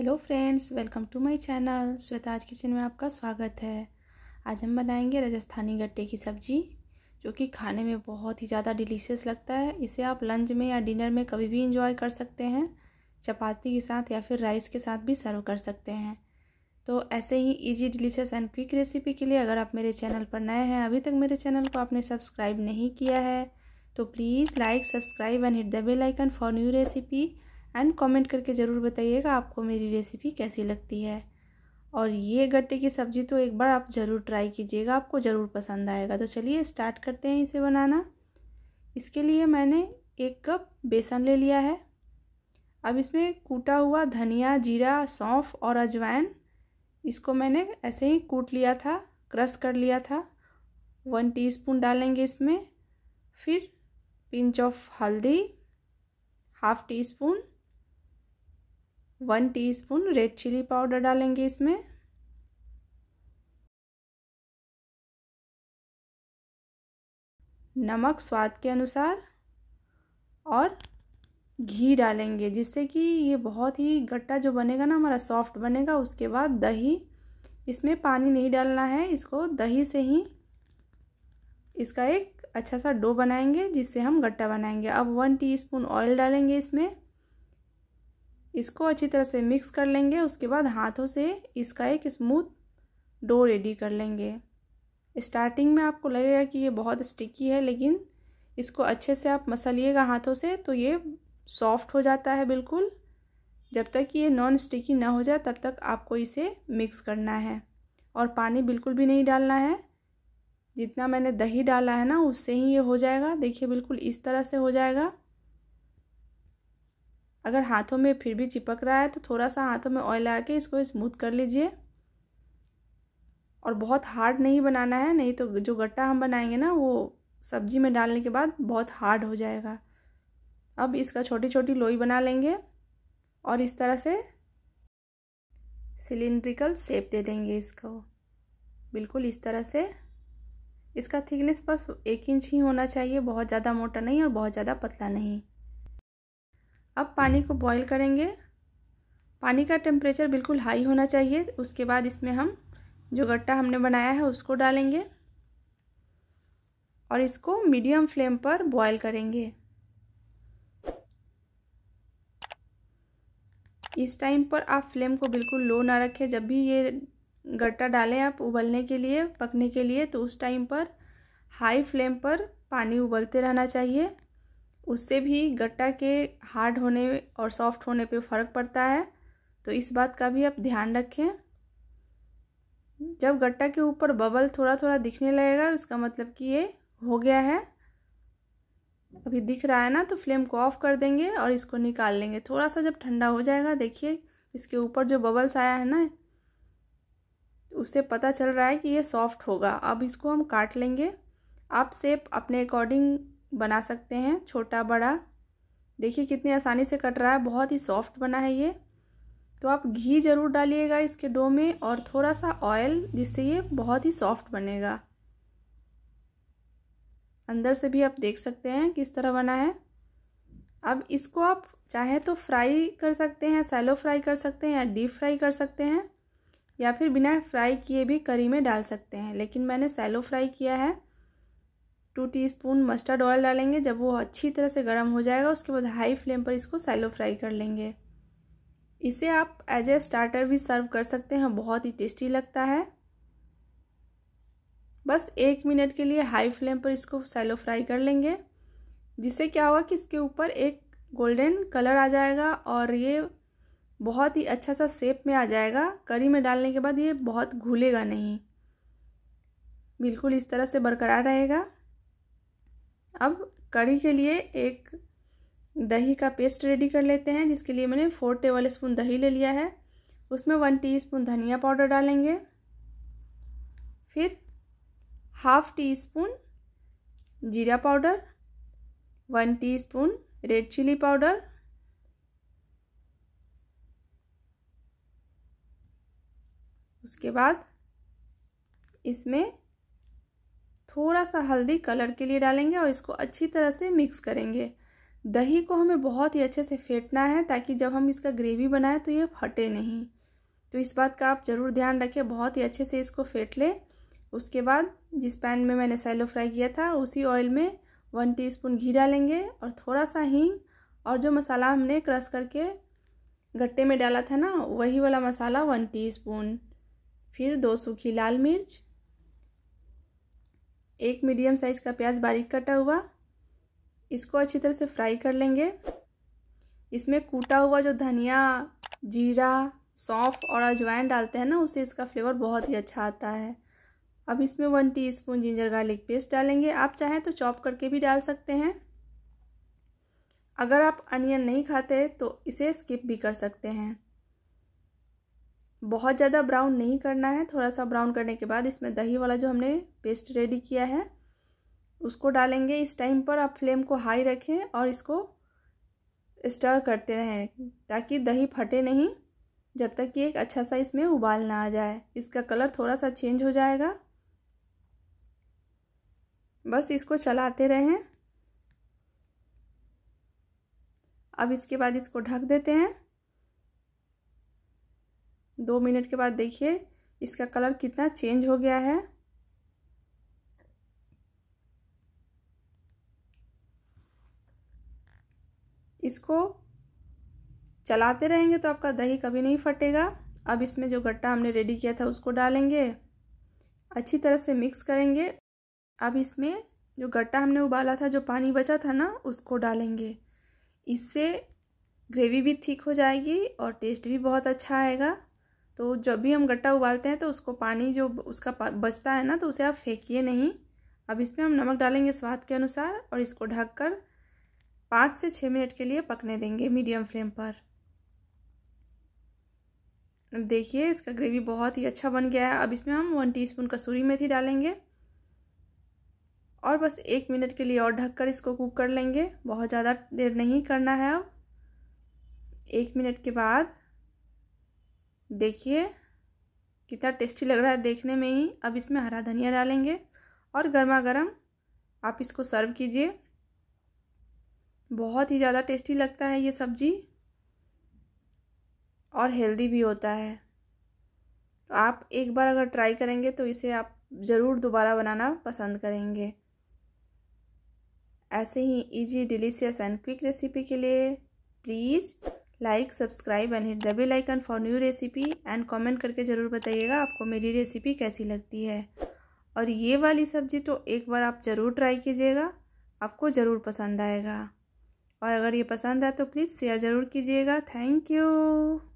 hello friends welcome to my channel Shweta's kitchen में आपका स्वागत है आज हम बनाएंगे राजस्थानी गट्टे की सब्ज़ी जो कि खाने में बहुत ही ज़्यादा डिलीशियस लगता है इसे आप लंच में या डिनर में कभी भी इंजॉय कर सकते हैं चपाती के साथ या फिर राइस के साथ भी सर्व कर सकते हैं तो ऐसे ही easy delicious and quick recipe के लिए अगर आप मेरे चैनल पर नए हैं अभी तक मेरे चैनल को आपने सब्सक्राइब नहीं किया है तो please like subscribe and hit the bell icon for new recipe and comment करके ज़रूर बताइएगा आपको मेरी रेसिपी कैसी लगती है और ये गट्टे की सब्ज़ी तो एक बार आप ज़रूर ट्राई कीजिएगा आपको ज़रूर पसंद आएगा तो चलिए स्टार्ट करते हैं इसे बनाना इसके लिए मैंने एक कप बेसन ले लिया है अब इसमें कूटा हुआ धनिया जीरा सौंफ और अजवाइन इसको मैंने ऐसे ही कूट लिया था क्रश कर लिया था वन टीस्पून डालेंगे इसमें फिर पिंच ऑफ हल्दी half teaspoon one teaspoon red chilli powder डालेंगे इसमें नमक स्वाद के अनुसार और घी डालेंगे जिससे कि ये बहुत ही गट्टा जो बनेगा ना हमारा सॉफ्ट बनेगा उसके बाद दही इसमें पानी नहीं डालना है इसको दही से ही इसका एक अच्छा सा डो बनाएंगे जिससे हम गट्टा बनाएंगे अब वन टीस्पून ऑयल डालेंगे इसमें इसको अच्छी तरह से मिक्स कर लेंगे उसके बाद हाथों से इसका एक स्मूथ डो रेडी कर लेंगे स्टार्टिंग में आपको लगेगा कि ये बहुत स्टिकी है लेकिन इसको अच्छे से आप मसलिएगा हाथों से तो ये सॉफ्ट हो जाता है बिल्कुल जब तक ये नॉन स्टिकी ना हो जाए तब तक आपको इसे मिक्स करना है और पानी बिल्कुल भी नहीं डालना है जितना मैंने दही डाला है ना उससे ही ये हो जाएगा देखिए बिल्कुल इस तरह से हो जाएगा अगर हाथों में फिर भी चिपक रहा है तो थोड़ा सा हाथों में ऑयल लगा के इसको स्मूथ कर लीजिए और बहुत हार्ड नहीं बनाना है नहीं तो जो गट्टा हम बनाएंगे ना वो सब्जी में डालने के बाद बहुत हार्ड हो जाएगा अब इसका छोटी छोटी लोई बना लेंगे और इस तरह से सिलिंड्रिकल सेप दे देंगे इसको बिल्कुल इस तरह से इसका थिकनेस बस एक इंच ही होना चाहिए बहुत ज़्यादा मोटा नहीं और बहुत ज़्यादा पतला नहीं अब पानी को बॉईल करेंगे पानी का टेम्परेचर बिल्कुल हाई होना चाहिए उसके बाद इसमें हम जो गट्टा हमने बनाया है उसको डालेंगे और इसको मीडियम फ्लेम पर बॉईल करेंगे इस टाइम पर आप फ्लेम को बिल्कुल लो ना रखें जब भी ये गट्टा डालें आप उबलने के लिए पकने के लिए तो उस टाइम पर हाई फ्लेम पर पानी उबलते रहना चाहिए उससे भी गट्टा के हार्ड होने और सॉफ्ट होने पे फ़र्क पड़ता है तो इस बात का भी आप ध्यान रखें जब गट्टा के ऊपर बबल थोड़ा थोड़ा दिखने लगेगा उसका मतलब कि ये हो गया है अभी दिख रहा है ना तो फ्लेम को ऑफ कर देंगे और इसको निकाल लेंगे थोड़ा सा जब ठंडा हो जाएगा देखिए इसके ऊपर जो बबल्स आया है ना उससे पता चल रहा है कि ये सॉफ्ट होगा अब इसको हम काट लेंगे आप सेप अपने अकॉर्डिंग बना सकते हैं छोटा बड़ा देखिए कितनी आसानी से कट रहा है बहुत ही सॉफ्ट बना है ये तो आप घी ज़रूर डालिएगा इसके डो में और थोड़ा सा ऑयल जिससे ये बहुत ही सॉफ्ट बनेगा अंदर से भी आप देख सकते हैं किस तरह बना है अब इसको आप चाहे तो फ्राई कर सकते हैं सैलो फ्राई कर सकते हैं या डीप फ्राई कर सकते हैं या फिर बिना फ्राई किए भी करी में डाल सकते हैं लेकिन मैंने सैलो फ्राई किया है टू टीस्पून मस्टर्ड ऑयल डालेंगे जब वो अच्छी तरह से गर्म हो जाएगा उसके बाद हाई फ्लेम पर इसको सैलो फ्राई कर लेंगे इसे आप एज ए स्टार्टर भी सर्व कर सकते हैं बहुत ही टेस्टी लगता है बस एक मिनट के लिए हाई फ्लेम पर इसको सैलो फ्राई कर लेंगे जिससे क्या हुआ कि इसके ऊपर एक गोल्डन कलर आ जाएगा और ये बहुत ही अच्छा सा सेप में आ जाएगा करी में डालने के बाद ये बहुत घुलेगा नहीं बिल्कुल इस तरह से बरकरार रहेगा अब कढ़ी के लिए एक दही का पेस्ट रेडी कर लेते हैं जिसके लिए मैंने फोर टेबल स्पून दही ले लिया है उसमें वन टी स्पून धनिया पाउडर डालेंगे फिर हाफ टी स्पून जीरा powder one teaspoon red chilli powder उसके बाद इसमें थोड़ा सा हल्दी कलर के लिए डालेंगे और इसको अच्छी तरह से मिक्स करेंगे दही को हमें बहुत ही अच्छे से फेंटना है ताकि जब हम इसका ग्रेवी बनाएं तो ये फटे नहीं तो इस बात का आप ज़रूर ध्यान रखें बहुत ही अच्छे से इसको फेंट लें उसके बाद जिस पैन में मैंने सैलो फ्राई किया था उसी ऑयल में वन टीस्पून घी डालेंगे और थोड़ा सा हींग और जो मसाला हमने क्रश करके गट्टे में डाला था ना वही वाला मसाला वन टी फिर दो सूखी लाल मिर्च एक मीडियम साइज का प्याज बारीक कटा हुआ इसको अच्छी तरह से फ्राई कर लेंगे इसमें कूटा हुआ जो धनिया जीरा सौंफ और अजवाइन डालते हैं ना उससे इसका फ्लेवर बहुत ही अच्छा आता है अब इसमें one teaspoon ginger garlic paste डालेंगे आप चाहें तो चॉप करके भी डाल सकते हैं अगर आप अनियन नहीं खाते तो इसे स्किप भी कर सकते हैं बहुत ज़्यादा ब्राउन नहीं करना है थोड़ा सा ब्राउन करने के बाद इसमें दही वाला जो हमने पेस्ट रेडी किया है उसको डालेंगे इस टाइम पर आप फ्लेम को हाई रखें और इसको स्टर करते रहें ताकि दही फटे नहीं जब तक कि एक अच्छा सा इसमें उबाल ना आ जाए इसका कलर थोड़ा सा चेंज हो जाएगा बस इसको चलाते रहें अब इसके बाद इसको ढक देते हैं दो मिनट के बाद देखिए इसका कलर कितना चेंज हो गया है इसको चलाते रहेंगे तो आपका दही कभी नहीं फटेगा अब इसमें जो गट्टा हमने रेडी किया था उसको डालेंगे अच्छी तरह से मिक्स करेंगे अब इसमें जो गट्टा हमने उबाला था जो पानी बचा था ना उसको डालेंगे इससे ग्रेवी भी ठीक हो जाएगी और टेस्ट भी बहुत अच्छा आएगा तो जब भी हम गट्टा उबालते हैं तो उसको पानी जो उसका बचता है ना तो उसे आप फेंकिए नहीं अब इसमें हम नमक डालेंगे स्वाद के अनुसार और इसको ढककर पाँच से छः मिनट के लिए पकने देंगे मीडियम फ्लेम पर अब देखिए इसका ग्रेवी बहुत ही अच्छा बन गया है अब इसमें हम वन स्पून कसूरी मेथी डालेंगे और बस एक मिनट के लिए और ढककर इसको कुक कर लेंगे बहुत ज़्यादा देर नहीं करना है अब एक मिनट के बाद देखिए कितना टेस्टी लग रहा है देखने में ही अब इसमें हरा धनिया डालेंगे और गर्मा गर्म आप इसको सर्व कीजिए बहुत ही ज़्यादा टेस्टी लगता है ये सब्ज़ी और हेल्दी भी होता है तो आप एक बार अगर ट्राई करेंगे तो इसे आप ज़रूर दोबारा बनाना पसंद करेंगे ऐसे ही easy delicious and quick recipe के लिए please like subscribe and hit the bell icon for new recipe and comment करके ज़रूर बताइएगा आपको मेरी रेसिपी कैसी लगती है और ये वाली सब्ज़ी तो एक बार आप ज़रूर ट्राई कीजिएगा आपको ज़रूर पसंद आएगा और अगर ये पसंद आए तो प्लीज़ शेयर ज़रूर कीजिएगा थैंक यू